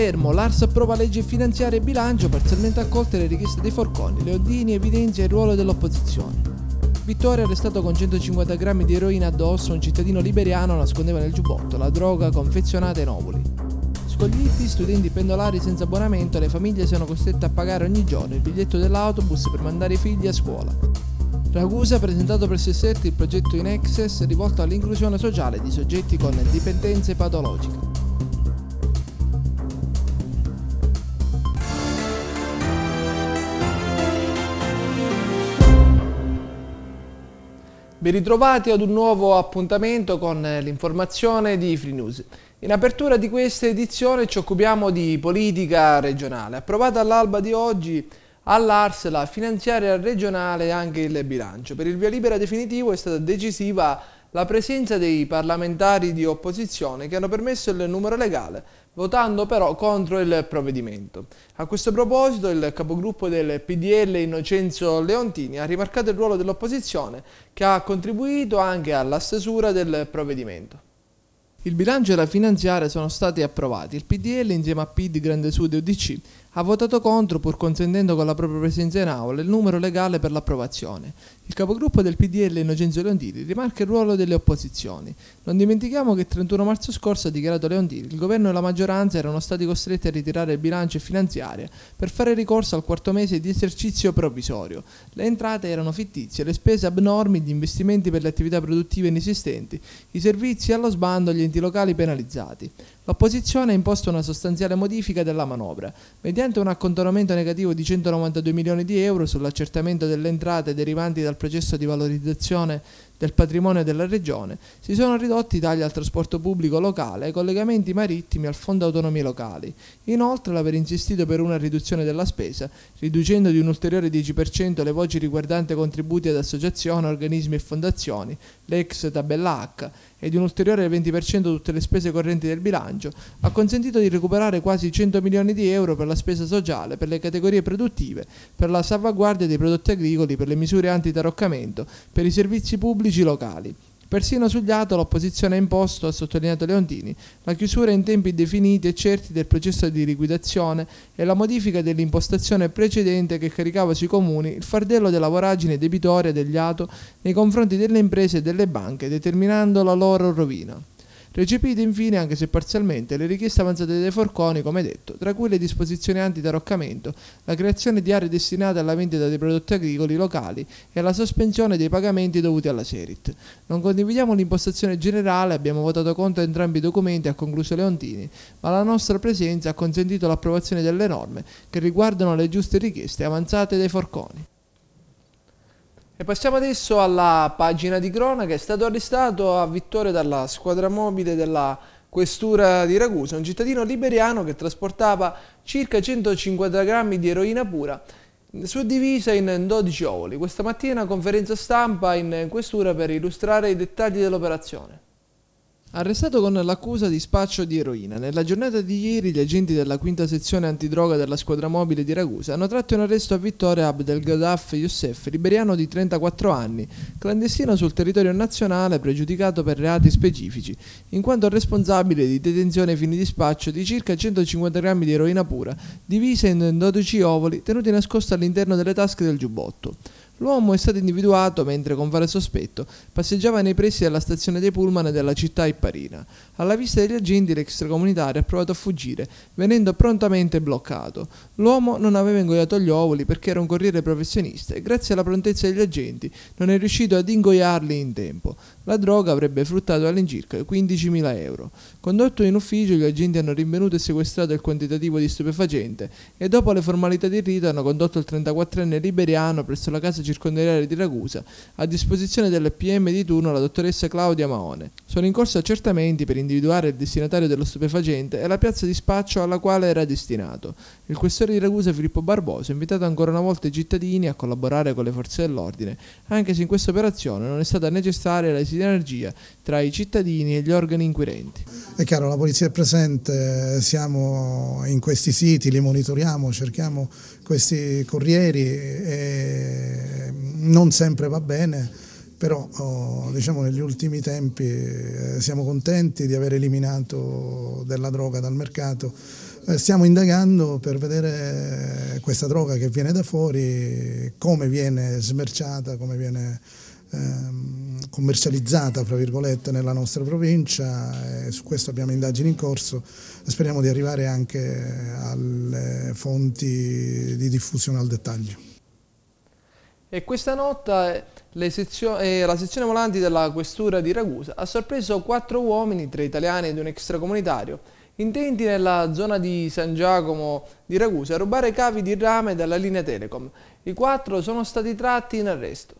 Palermo, l'Ars approva legge finanziaria e bilancio, parzialmente accolte le richieste dei forconi, Leodini evidenzia il ruolo dell'opposizione. Vittorio arrestato con 150 grammi di eroina addosso, un cittadino liberiano nascondeva nel giubbotto la droga confezionata ai ovuli. Scoglietti, studenti pendolari senza abbonamento, le famiglie sono costrette a pagare ogni giorno il biglietto dell'autobus per mandare i figli a scuola. Ragusa ha presentato presso SERT il progetto In Access rivolto all'inclusione sociale di soggetti con dipendenze patologiche. Ben ritrovati ad un nuovo appuntamento con eh, l'informazione di Free News. In apertura di questa edizione ci occupiamo di politica regionale. Approvata all'alba di oggi all'Ars la finanziaria regionale e anche il bilancio. Per il via libera definitivo è stata decisiva la presenza dei parlamentari di opposizione che hanno permesso il numero legale votando però contro il provvedimento. A questo proposito il capogruppo del PDL Innocenzo Leontini ha rimarcato il ruolo dell'opposizione che ha contribuito anche alla stesura del provvedimento. Il bilancio e la finanziaria sono stati approvati. Il PDL insieme a PD, Grande Sud e UDC ha votato contro pur consentendo con la propria presenza in aula il numero legale per l'approvazione. Il capogruppo del PDL Innocenzo Leontini rimarca il ruolo delle opposizioni. Non dimentichiamo che il 31 marzo scorso ha dichiarato Leontini il governo e la maggioranza erano stati costretti a ritirare il bilancio e finanziaria per fare ricorso al quarto mese di esercizio provvisorio. Le entrate erano fittizie, le spese abnormi, gli investimenti per le attività produttive inesistenti, i servizi allo sbando gli enti locali penalizzati l'opposizione ha imposto una sostanziale modifica della manovra. Mediante un accontonamento negativo di 192 milioni di euro sull'accertamento delle entrate derivanti dal processo di valorizzazione del patrimonio della regione, si sono ridotti i tagli al trasporto pubblico locale, ai collegamenti marittimi al Fondo Autonomie Locali. Inoltre, l'aver insistito per una riduzione della spesa, riducendo di un ulteriore 10% le voci riguardanti contributi ad associazioni, organismi e fondazioni, l'ex tabella H, e di un ulteriore 20% tutte le spese correnti del bilancio, ha consentito di recuperare quasi 100 milioni di euro per la spesa sociale, per le categorie produttive, per la salvaguardia dei prodotti agricoli, per le misure antitaroccamento, per i servizi pubblici pubblici locali. Persino sugli ATO l'opposizione ha imposto, ha sottolineato Leontini, la chiusura in tempi definiti e certi del processo di liquidazione e la modifica dell'impostazione precedente che caricava sui comuni il fardello della voragine debitoria degli ATO nei confronti delle imprese e delle banche, determinando la loro rovina. Recepite infine, anche se parzialmente, le richieste avanzate dai forconi, come detto, tra cui le disposizioni anti antidaroccamento, la creazione di aree destinate alla vendita dei prodotti agricoli locali e la sospensione dei pagamenti dovuti alla Serit. Non condividiamo l'impostazione generale, abbiamo votato contro entrambi i documenti, ha concluso Leontini, ma la nostra presenza ha consentito l'approvazione delle norme che riguardano le giuste richieste avanzate dai forconi. E passiamo adesso alla pagina di cronaca, è stato arrestato a Vittorio dalla squadra mobile della questura di Ragusa, un cittadino liberiano che trasportava circa 150 grammi di eroina pura suddivisa in 12 ovoli. Questa mattina conferenza stampa in questura per illustrare i dettagli dell'operazione. Arrestato con l'accusa di spaccio di eroina, nella giornata di ieri gli agenti della quinta sezione antidroga della squadra mobile di Ragusa hanno tratto in arresto a Vittoria Abdel Gaddaf Youssef, liberiano di 34 anni, clandestino sul territorio nazionale pregiudicato per reati specifici, in quanto responsabile di detenzione ai fini di spaccio di circa 150 grammi di eroina pura, divisa in 12 ovoli tenuti nascosti all'interno delle tasche del giubbotto. L'uomo è stato individuato mentre, con fare sospetto, passeggiava nei pressi della stazione dei pullman della città ipparina. Alla vista degli agenti, l'extracomunitario ha provato a fuggire, venendo prontamente bloccato. L'uomo non aveva ingoiato gli ovuli perché era un corriere professionista e, grazie alla prontezza degli agenti, non è riuscito ad ingoiarli in tempo. La droga avrebbe fruttato all'incirca 15.000 euro. Condotto in ufficio, gli agenti hanno rinvenuto e sequestrato il quantitativo di stupefacente e dopo le formalità di rito hanno condotto il 34enne liberiano presso la casa circondariale di Ragusa, a disposizione del PM di turno la dottoressa Claudia Maone. Sono in corso accertamenti per individuare il destinatario dello stupefacente e la piazza di spaccio alla quale era destinato. Il questore di Ragusa Filippo Barboso ha invitato ancora una volta i cittadini a collaborare con le forze dell'ordine, anche se in questa operazione non è stata necessaria la di energia tra i cittadini e gli organi inquirenti. È chiaro, la polizia è presente, siamo in questi siti, li monitoriamo, cerchiamo questi corrieri e non sempre va bene, però oh, diciamo, negli ultimi tempi eh, siamo contenti di aver eliminato della droga dal mercato. Eh, stiamo indagando per vedere questa droga che viene da fuori, come viene smerciata, come viene... Ehm, commercializzata, fra virgolette, nella nostra provincia e eh, su questo abbiamo indagini in corso. Speriamo di arrivare anche alle fonti di diffusione al dettaglio. E questa nota sezio eh, la sezione volanti della questura di Ragusa ha sorpreso quattro uomini, tre italiani ed un extracomunitario, intenti nella zona di San Giacomo di Ragusa a rubare cavi di rame dalla linea Telecom. I quattro sono stati tratti in arresto.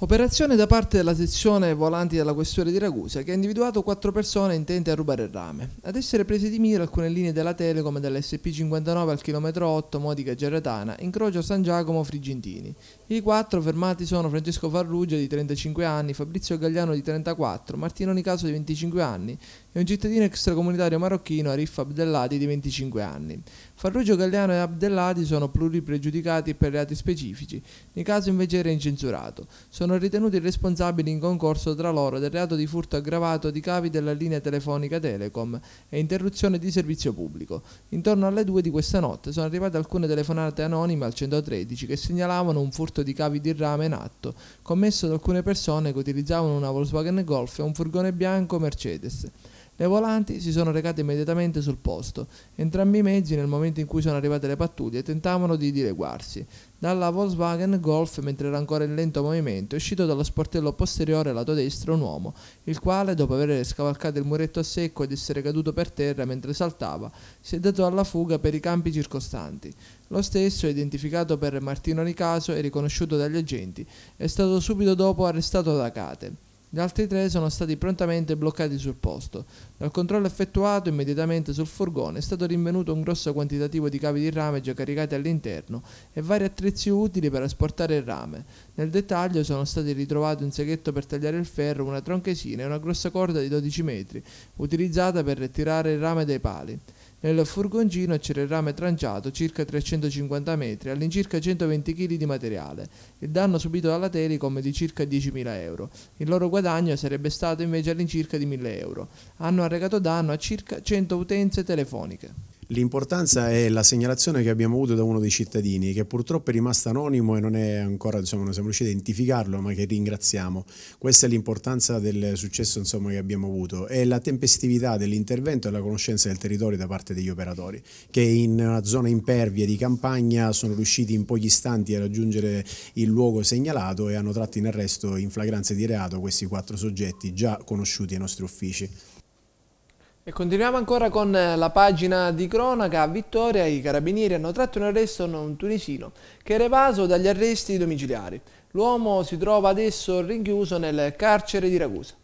Operazione da parte della sezione volanti della questura di Ragusa che ha individuato quattro persone intente a rubare il rame. Ad essere prese di mira alcune linee della Telecom dall'SP59 al chilometro 8 Modica Gerretana, incrocio San Giacomo Frigentini. I quattro fermati sono Francesco Farrugia di 35 anni, Fabrizio Gagliano di 34, Martino Nicaso di 25 anni e un cittadino extracomunitario marocchino Arif Abdellati di 25 anni. Farrugia, Gagliano e Abdellati sono pluripregiudicati per reati specifici, Nicaso invece era incensurato. Sono sono ritenuti responsabili in concorso tra loro del reato di furto aggravato di cavi della linea telefonica Telecom e interruzione di servizio pubblico. Intorno alle 2 di questa notte sono arrivate alcune telefonate anonime al 113 che segnalavano un furto di cavi di rame in atto, commesso da alcune persone che utilizzavano una Volkswagen Golf e un furgone bianco Mercedes. Le volanti si sono recate immediatamente sul posto. Entrambi i mezzi, nel momento in cui sono arrivate le pattuglie, tentavano di dileguarsi. Dalla Volkswagen Golf, mentre era ancora in lento movimento, è uscito dallo sportello posteriore lato destro un uomo, il quale, dopo aver scavalcato il muretto a secco ed essere caduto per terra mentre saltava, si è dato alla fuga per i campi circostanti. Lo stesso, identificato per Martino Ricaso e riconosciuto dagli agenti, è stato subito dopo arrestato da Cate. Gli altri tre sono stati prontamente bloccati sul posto. Dal controllo effettuato immediatamente sul furgone è stato rinvenuto un grosso quantitativo di cavi di rame già caricati all'interno e vari attrezzi utili per asportare il rame. Nel dettaglio sono stati ritrovati un seghetto per tagliare il ferro, una tronchesina e una grossa corda di 12 metri, utilizzata per ritirare il rame dai pali. Nel furgoncino c'era il rame tranciato, circa 350 metri, all'incirca 120 kg di materiale. Il danno subito dalla Telecom è di circa 10.000 euro. Il loro guadagno sarebbe stato invece all'incirca di 1.000 euro. Hanno arrecato danno a circa 100 utenze telefoniche. L'importanza è la segnalazione che abbiamo avuto da uno dei cittadini, che purtroppo è rimasto anonimo e non è ancora, insomma, non siamo riusciti a identificarlo, ma che ringraziamo. Questa è l'importanza del successo insomma, che abbiamo avuto È la tempestività dell'intervento e la conoscenza del territorio da parte degli operatori, che in una zona impervia di campagna sono riusciti in pochi istanti a raggiungere il luogo segnalato e hanno tratto in arresto in flagranza di reato questi quattro soggetti già conosciuti ai nostri uffici. E continuiamo ancora con eh, la pagina di cronaca. A Vittoria i carabinieri hanno tratto in arresto un tunisino che era evaso dagli arresti domiciliari. L'uomo si trova adesso rinchiuso nel carcere di Ragusa.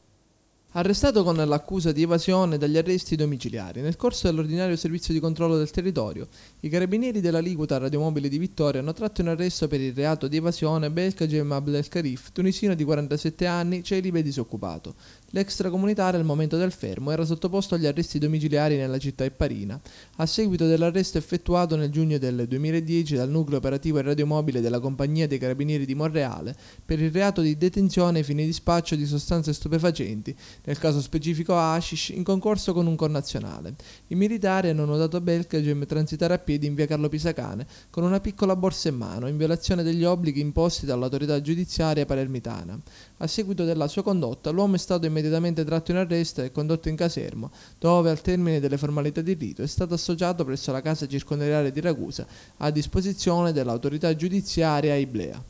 Arrestato con l'accusa di evasione dagli arresti domiciliari, nel corso dell'ordinario servizio di controllo del territorio, i carabinieri dell'aliquota radiomobile di Vittoria hanno tratto in arresto per il reato di evasione Belka Belkagem Abdelkarif, tunisino di 47 anni, celibe e disoccupato. L'extracomunitario al momento del fermo era sottoposto agli arresti domiciliari nella città ipparina. A seguito dell'arresto effettuato nel giugno del 2010 dal nucleo operativo e radiomobile della Compagnia dei Carabinieri di Monreale per il reato di detenzione ai fini di spaccio di sostanze stupefacenti, nel caso specifico hashish, in concorso con un connazionale. I militari hanno notato Belkagem transitare a piedi in via Carlo Pisacane con una piccola borsa in mano, in violazione degli obblighi imposti dall'autorità giudiziaria palermitana. A seguito della sua condotta, l'uomo è stato immediatamente tratto in arresto e condotto in caserma, dove al termine delle formalità di rito è stato associato presso la casa circondariale di Ragusa a disposizione dell'autorità giudiziaria Iblea.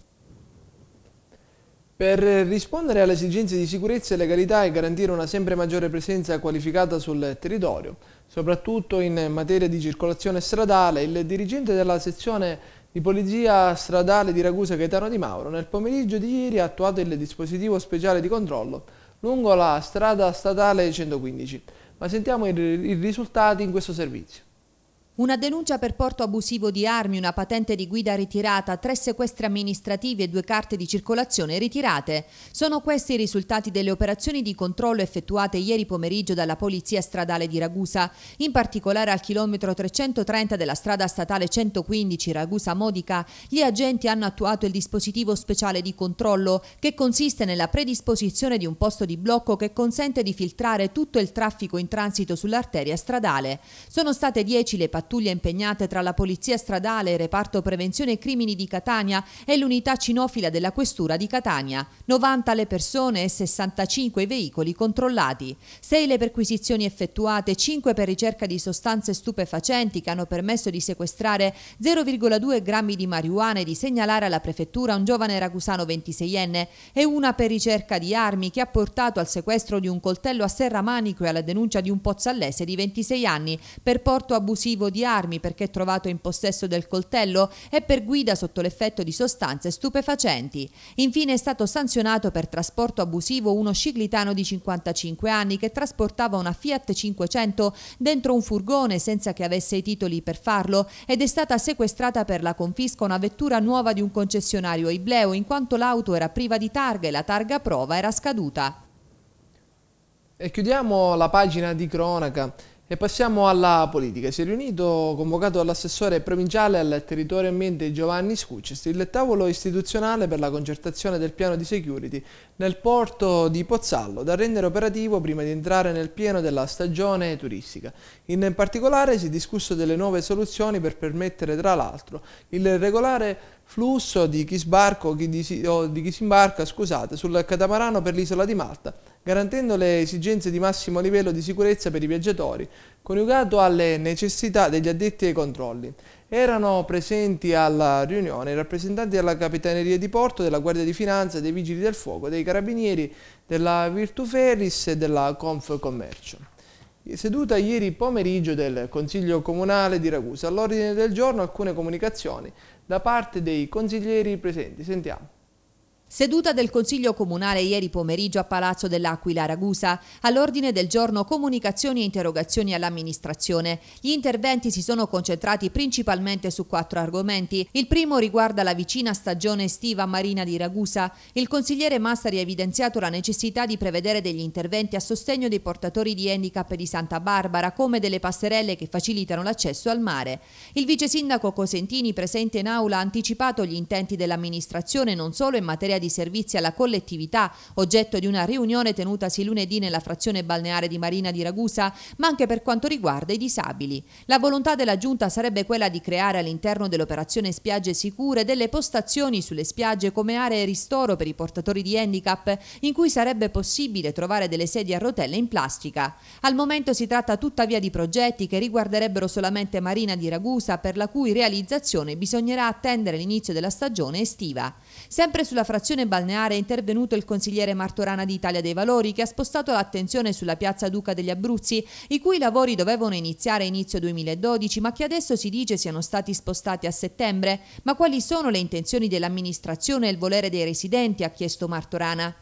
Per rispondere alle esigenze di sicurezza e legalità e garantire una sempre maggiore presenza qualificata sul territorio, soprattutto in materia di circolazione stradale, il dirigente della sezione di Polizia Stradale di Ragusa Gaetano Di Mauro nel pomeriggio di ieri ha attuato il dispositivo speciale di controllo lungo la strada statale 115, ma sentiamo i risultati in questo servizio. Una denuncia per porto abusivo di armi, una patente di guida ritirata, tre sequestri amministrativi e due carte di circolazione ritirate. Sono questi i risultati delle operazioni di controllo effettuate ieri pomeriggio dalla Polizia Stradale di Ragusa, in particolare al chilometro 330 della strada statale 115 Ragusa-Modica, gli agenti hanno attuato il dispositivo speciale di controllo che consiste nella predisposizione di un posto di blocco che consente di filtrare tutto il traffico in transito sull'arteria stradale. Sono state 10 le pattuglie pattuglie impegnate tra la Polizia Stradale, Reparto Prevenzione Crimini di Catania e l'unità cinofila della Questura di Catania. 90 le persone e 65 i veicoli controllati. 6 le perquisizioni effettuate, 5 per ricerca di sostanze stupefacenti che hanno permesso di sequestrare 0,2 grammi di marijuana e di segnalare alla prefettura un giovane ragusano 26enne e una per ricerca di armi che ha portato al sequestro di un coltello a serramanico e alla denuncia di un pozzallese di 26 anni per porto abusivo di armi perché trovato in possesso del coltello e per guida sotto l'effetto di sostanze stupefacenti. Infine è stato sanzionato per trasporto abusivo uno sciclitano di 55 anni che trasportava una Fiat 500 dentro un furgone senza che avesse i titoli per farlo ed è stata sequestrata per la confisca una vettura nuova di un concessionario Ibleo in quanto l'auto era priva di targa e la targa prova era scaduta. E chiudiamo la pagina di cronaca e passiamo alla politica. Si è riunito, convocato dall'assessore provinciale al territorio ambiente Giovanni Scucci, il tavolo istituzionale per la concertazione del piano di security nel porto di Pozzallo, da rendere operativo prima di entrare nel pieno della stagione turistica. In particolare si è discusso delle nuove soluzioni per permettere, tra l'altro, il regolare flusso di chi, sbarco, chi di, o di chi si imbarca scusate, sul catamarano per l'isola di Malta, garantendo le esigenze di massimo livello di sicurezza per i viaggiatori, coniugato alle necessità degli addetti ai controlli. Erano presenti alla riunione i rappresentanti della Capitaneria di Porto, della Guardia di Finanza, dei Vigili del Fuoco, dei Carabinieri, della Virtu Ferris e della Conf Commercio. Seduta ieri pomeriggio del Consiglio Comunale di Ragusa, all'ordine del giorno alcune comunicazioni da parte dei consiglieri presenti. Sentiamo. Seduta del Consiglio Comunale ieri pomeriggio a Palazzo dell'Aquila Ragusa, all'ordine del giorno comunicazioni e interrogazioni all'amministrazione. Gli interventi si sono concentrati principalmente su quattro argomenti. Il primo riguarda la vicina stagione estiva marina di Ragusa. Il consigliere Massari ha evidenziato la necessità di prevedere degli interventi a sostegno dei portatori di handicap di Santa Barbara, come delle passerelle che facilitano l'accesso al mare. Il vice sindaco Cosentini presente in aula ha anticipato gli intenti dell'amministrazione non solo in materia di di servizi alla collettività, oggetto di una riunione tenutasi lunedì nella frazione balneare di Marina di Ragusa, ma anche per quanto riguarda i disabili. La volontà della Giunta sarebbe quella di creare all'interno dell'operazione Spiagge Sicure delle postazioni sulle spiagge come aree ristoro per i portatori di handicap, in cui sarebbe possibile trovare delle sedie a rotelle in plastica. Al momento si tratta tuttavia di progetti che riguarderebbero solamente Marina di Ragusa, per la cui realizzazione bisognerà attendere l'inizio della stagione estiva. Sempre sulla frazione popolazione balneare è intervenuto il consigliere Martorana di Italia dei Valori che ha spostato l'attenzione sulla piazza Duca degli Abruzzi, i cui lavori dovevano iniziare a inizio 2012 ma che adesso si dice siano stati spostati a settembre. Ma quali sono le intenzioni dell'amministrazione e il volere dei residenti? ha chiesto Martorana.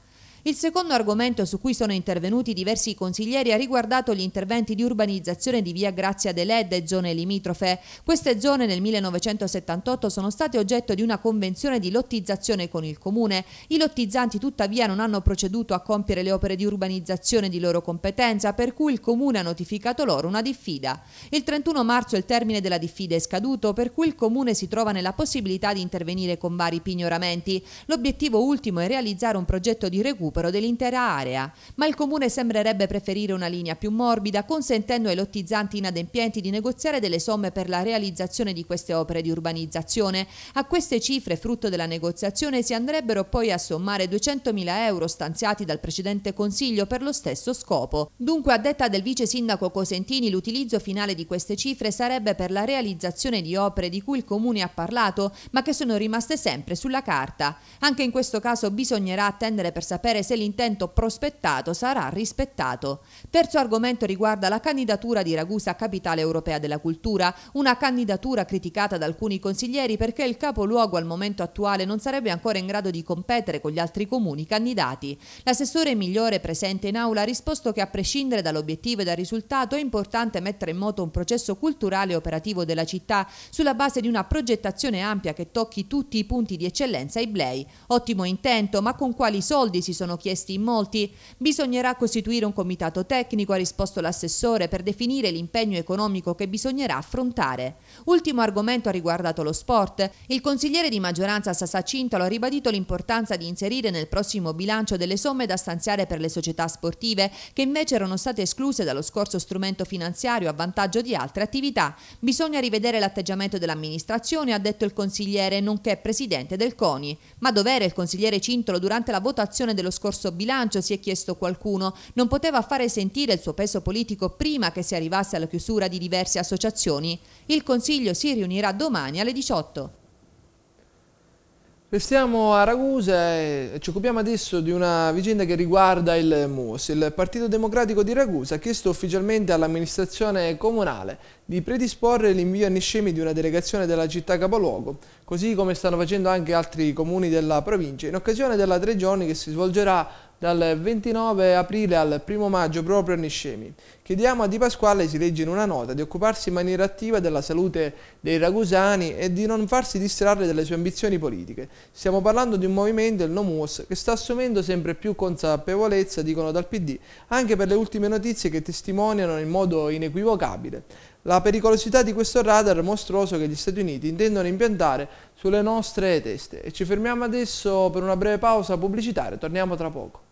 Il secondo argomento su cui sono intervenuti diversi consiglieri ha riguardato gli interventi di urbanizzazione di via Grazia dell'Edda e zone limitrofe. Queste zone nel 1978 sono state oggetto di una convenzione di lottizzazione con il comune. I lottizzanti tuttavia non hanno proceduto a compiere le opere di urbanizzazione di loro competenza, per cui il comune ha notificato loro una diffida. Il 31 marzo il termine della diffida è scaduto, per cui il comune si trova nella possibilità di intervenire con vari pignoramenti. L'obiettivo ultimo è realizzare un progetto di recupero recupero dell'intera area, ma il comune sembrerebbe preferire una linea più morbida consentendo ai lottizzanti inadempienti di negoziare delle somme per la realizzazione di queste opere di urbanizzazione. A queste cifre, frutto della negoziazione, si andrebbero poi a sommare 200.000 euro stanziati dal precedente Consiglio per lo stesso scopo. Dunque, a detta del vice sindaco Cosentini, l'utilizzo finale di queste cifre sarebbe per la realizzazione di opere di cui il comune ha parlato, ma che sono rimaste sempre sulla carta. Anche in questo caso bisognerà attendere per sapere valere se l'intento prospettato sarà rispettato. Terzo argomento riguarda la candidatura di Ragusa a capitale europea della cultura, una candidatura criticata da alcuni consiglieri perché il capoluogo al momento attuale non sarebbe ancora in grado di competere con gli altri comuni candidati. L'assessore Migliore presente in aula ha risposto che a prescindere dall'obiettivo e dal risultato è importante mettere in moto un processo culturale e operativo della città sulla base di una progettazione ampia che tocchi tutti i punti di eccellenza Iblei. Ottimo intento, ma con quali soldi si sono sono chiesti in molti. Bisognerà costituire un comitato tecnico, ha risposto l'assessore, per definire l'impegno economico che bisognerà affrontare. Ultimo argomento ha riguardato lo sport. Il consigliere di maggioranza Sasa Cintolo ha ribadito l'importanza di inserire nel prossimo bilancio delle somme da stanziare per le società sportive, che invece erano state escluse dallo scorso strumento finanziario a vantaggio di altre attività. Bisogna rivedere l'atteggiamento dell'amministrazione, ha detto il consigliere, nonché presidente del CONI. Ma dov'era il consigliere Cintolo durante la votazione dello scorso scorso bilancio, si è chiesto qualcuno, non poteva fare sentire il suo peso politico prima che si arrivasse alla chiusura di diverse associazioni. Il Consiglio si riunirà domani alle 18. Restiamo a Ragusa e ci occupiamo adesso di una vicenda che riguarda il MUS. Il Partito Democratico di Ragusa ha chiesto ufficialmente all'amministrazione comunale di predisporre l'invio a Niscemi di una delegazione della città capoluogo, così come stanno facendo anche altri comuni della provincia, in occasione della tre giorni che si svolgerà dal 29 aprile al 1 maggio proprio a Niscemi. Chiediamo a Di Pasquale, si legge in una nota, di occuparsi in maniera attiva della salute dei ragusani e di non farsi distrarre dalle sue ambizioni politiche. Stiamo parlando di un movimento, il Nomus, che sta assumendo sempre più consapevolezza, dicono dal PD, anche per le ultime notizie che testimoniano in modo inequivocabile la pericolosità di questo radar mostruoso che gli Stati Uniti intendono impiantare sulle nostre teste. E ci fermiamo adesso per una breve pausa pubblicitaria, torniamo tra poco.